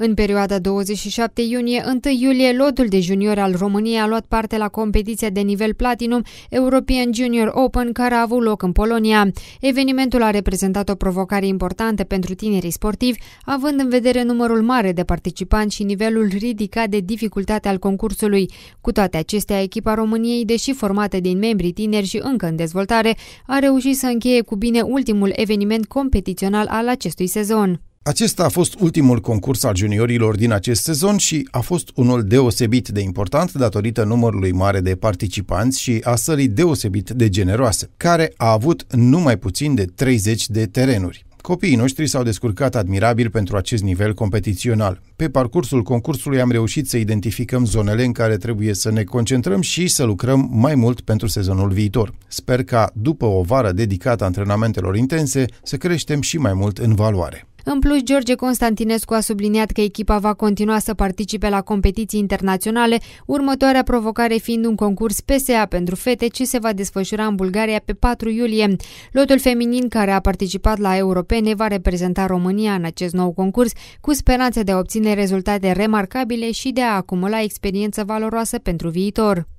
În perioada 27 iunie-1 iulie, lotul de junior al României a luat parte la competiția de nivel platinum European Junior Open care a avut loc în Polonia. Evenimentul a reprezentat o provocare importantă pentru tinerii sportivi, având în vedere numărul mare de participanți și nivelul ridicat de dificultate al concursului. Cu toate acestea, echipa României, deși formată din membri tineri și încă în dezvoltare, a reușit să încheie cu bine ultimul eveniment competițional al acestui sezon. Acesta a fost ultimul concurs al juniorilor din acest sezon și a fost unul deosebit de important datorită numărului mare de participanți și a sălii deosebit de generoase, care a avut numai puțin de 30 de terenuri. Copiii noștri s-au descurcat admirabil pentru acest nivel competițional. Pe parcursul concursului am reușit să identificăm zonele în care trebuie să ne concentrăm și să lucrăm mai mult pentru sezonul viitor. Sper ca, după o vară dedicată antrenamentelor intense, să creștem și mai mult în valoare. În plus, George Constantinescu a subliniat că echipa va continua să participe la competiții internaționale, următoarea provocare fiind un concurs PSA pentru fete ce se va desfășura în Bulgaria pe 4 iulie. Lotul feminin care a participat la europene va reprezenta România în acest nou concurs cu speranța de a obține rezultate remarcabile și de a acumula experiență valoroasă pentru viitor.